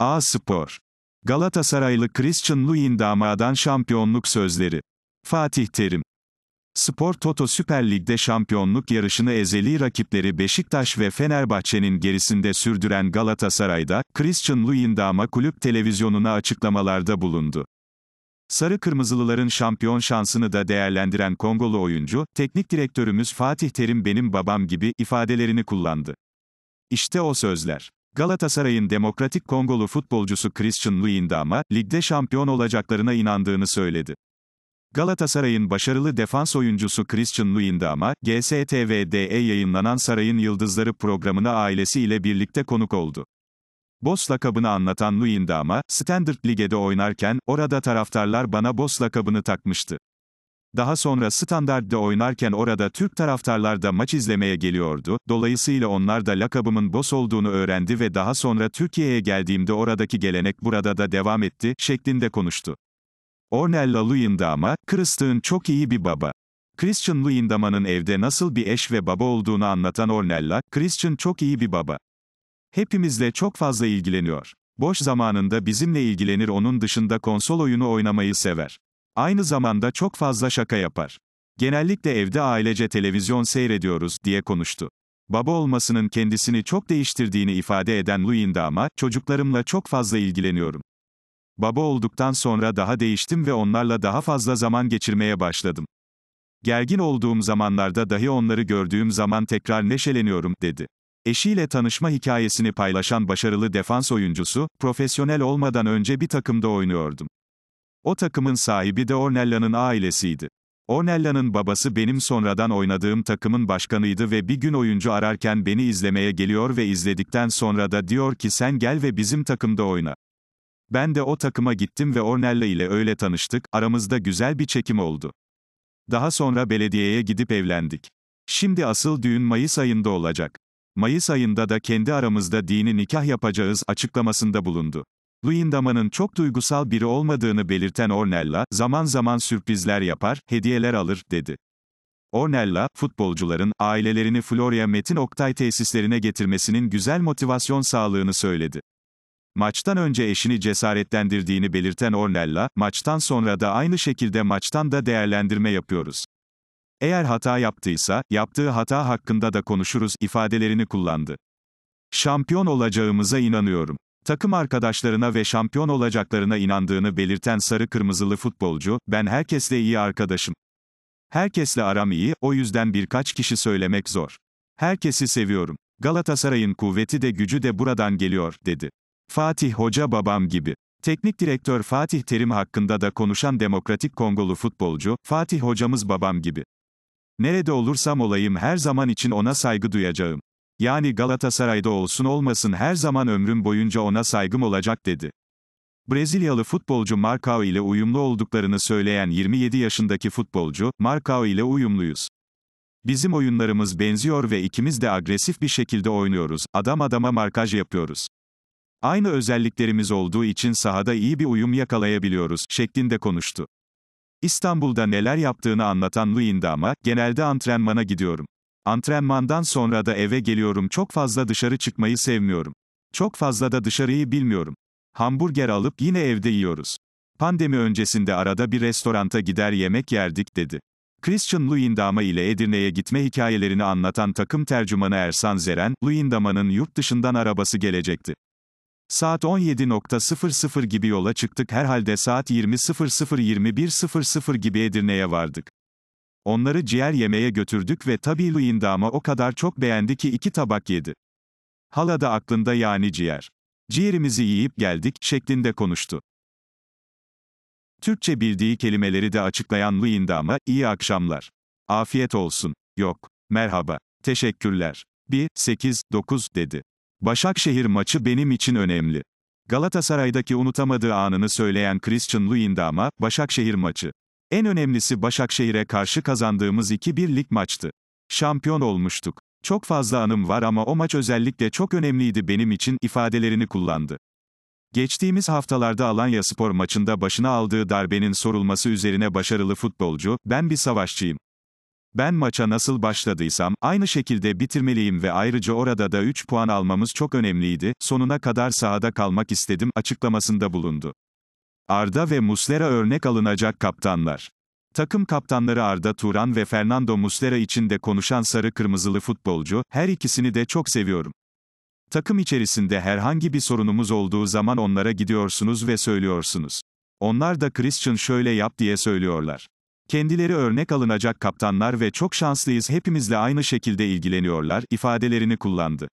A Spor. Galatasaraylı Christian Luyendama'dan şampiyonluk sözleri. Fatih Terim. Spor Toto Süper Lig'de şampiyonluk yarışını ezeli rakipleri Beşiktaş ve Fenerbahçe'nin gerisinde sürdüren Galatasaray'da, Christian Luyendama kulüp televizyonuna açıklamalarda bulundu. Sarı Kırmızılıların şampiyon şansını da değerlendiren Kongolu oyuncu, teknik direktörümüz Fatih Terim benim babam gibi ifadelerini kullandı. İşte o sözler. Galatasaray'ın Demokratik Kongolu futbolcusu Christian Luyendama, ligde şampiyon olacaklarına inandığını söyledi. Galatasaray'ın başarılı defans oyuncusu Christian Luyendama, GSTV'de yayınlanan Saray'ın Yıldızları programına ailesiyle birlikte konuk oldu. Boss lakabını anlatan Luyendama, Standard Lige'de oynarken, orada taraftarlar bana Boss lakabını takmıştı. Daha sonra standartta oynarken orada Türk taraftarlar da maç izlemeye geliyordu. Dolayısıyla onlar da lakabımın boss olduğunu öğrendi ve daha sonra Türkiye'ye geldiğimde oradaki gelenek burada da devam etti şeklinde konuştu. Ornella Luyendama, Christian çok iyi bir baba. Christian Luyendama'nın evde nasıl bir eş ve baba olduğunu anlatan Ornella, Christian çok iyi bir baba. Hepimizle çok fazla ilgileniyor. Boş zamanında bizimle ilgilenir onun dışında konsol oyunu oynamayı sever. Aynı zamanda çok fazla şaka yapar. Genellikle evde ailece televizyon seyrediyoruz, diye konuştu. Baba olmasının kendisini çok değiştirdiğini ifade eden Luyinda ama, çocuklarımla çok fazla ilgileniyorum. Baba olduktan sonra daha değiştim ve onlarla daha fazla zaman geçirmeye başladım. Gergin olduğum zamanlarda dahi onları gördüğüm zaman tekrar neşeleniyorum, dedi. Eşiyle tanışma hikayesini paylaşan başarılı defans oyuncusu, profesyonel olmadan önce bir takımda oynuyordum. O takımın sahibi de Ornella'nın ailesiydi. Ornella'nın babası benim sonradan oynadığım takımın başkanıydı ve bir gün oyuncu ararken beni izlemeye geliyor ve izledikten sonra da diyor ki sen gel ve bizim takımda oyna. Ben de o takıma gittim ve Ornella ile öyle tanıştık, aramızda güzel bir çekim oldu. Daha sonra belediyeye gidip evlendik. Şimdi asıl düğün Mayıs ayında olacak. Mayıs ayında da kendi aramızda dini nikah yapacağız açıklamasında bulundu. Luyendama'nın çok duygusal biri olmadığını belirten Ornella, zaman zaman sürprizler yapar, hediyeler alır, dedi. Ornella, futbolcuların, ailelerini Florya Metin Oktay tesislerine getirmesinin güzel motivasyon sağlığını söyledi. Maçtan önce eşini cesaretlendirdiğini belirten Ornella, maçtan sonra da aynı şekilde maçtan da değerlendirme yapıyoruz. Eğer hata yaptıysa, yaptığı hata hakkında da konuşuruz ifadelerini kullandı. Şampiyon olacağımıza inanıyorum. Takım arkadaşlarına ve şampiyon olacaklarına inandığını belirten sarı kırmızılı futbolcu, ben herkesle iyi arkadaşım. Herkesle aram iyi, o yüzden birkaç kişi söylemek zor. Herkesi seviyorum. Galatasaray'ın kuvveti de gücü de buradan geliyor, dedi. Fatih Hoca babam gibi. Teknik direktör Fatih Terim hakkında da konuşan Demokratik Kongolu futbolcu, Fatih hocamız babam gibi. Nerede olursam olayım her zaman için ona saygı duyacağım. Yani Galatasaray'da olsun olmasın her zaman ömrüm boyunca ona saygım olacak dedi. Brezilyalı futbolcu Marcao ile uyumlu olduklarını söyleyen 27 yaşındaki futbolcu, Marcao ile uyumluyuz. Bizim oyunlarımız benziyor ve ikimiz de agresif bir şekilde oynuyoruz, adam adama markaj yapıyoruz. Aynı özelliklerimiz olduğu için sahada iyi bir uyum yakalayabiliyoruz, şeklinde konuştu. İstanbul'da neler yaptığını anlatan Luinda ama, genelde antrenmana gidiyorum. Antrenmandan sonra da eve geliyorum çok fazla dışarı çıkmayı sevmiyorum. Çok fazla da dışarıyı bilmiyorum. Hamburger alıp yine evde yiyoruz. Pandemi öncesinde arada bir restoranta gider yemek yerdik dedi. Christian Luyendama ile Edirne'ye gitme hikayelerini anlatan takım tercümanı Ersan Zeren, Luyendama'nın yurt dışından arabası gelecekti. Saat 17.00 gibi yola çıktık herhalde saat 20.00-21.00 gibi Edirne'ye vardık. Onları ciğer yemeye götürdük ve tabii Luyendam'a o kadar çok beğendi ki iki tabak yedi. Hala da aklında yani ciğer. Ciğerimizi yiyip geldik şeklinde konuştu. Türkçe bildiği kelimeleri de açıklayan Luyendam'a, iyi akşamlar. Afiyet olsun. Yok. Merhaba. Teşekkürler. 1, 8, 9 dedi. Başakşehir maçı benim için önemli. Galatasaray'daki unutamadığı anını söyleyen Christian Luyendam'a, Başakşehir maçı. En önemlisi Başakşehir'e karşı kazandığımız 2-1 maçtı. Şampiyon olmuştuk. Çok fazla anım var ama o maç özellikle çok önemliydi benim için ifadelerini kullandı. Geçtiğimiz haftalarda Alanya Spor maçında başına aldığı darbenin sorulması üzerine başarılı futbolcu, ben bir savaşçıyım. Ben maça nasıl başladıysam, aynı şekilde bitirmeliyim ve ayrıca orada da 3 puan almamız çok önemliydi, sonuna kadar sahada kalmak istedim, açıklamasında bulundu. Arda ve Muslera örnek alınacak kaptanlar. Takım kaptanları Arda Turan ve Fernando Muslera için de konuşan sarı kırmızılı futbolcu, her ikisini de çok seviyorum. Takım içerisinde herhangi bir sorunumuz olduğu zaman onlara gidiyorsunuz ve söylüyorsunuz. Onlar da Christian şöyle yap diye söylüyorlar. Kendileri örnek alınacak kaptanlar ve çok şanslıyız hepimizle aynı şekilde ilgileniyorlar ifadelerini kullandı.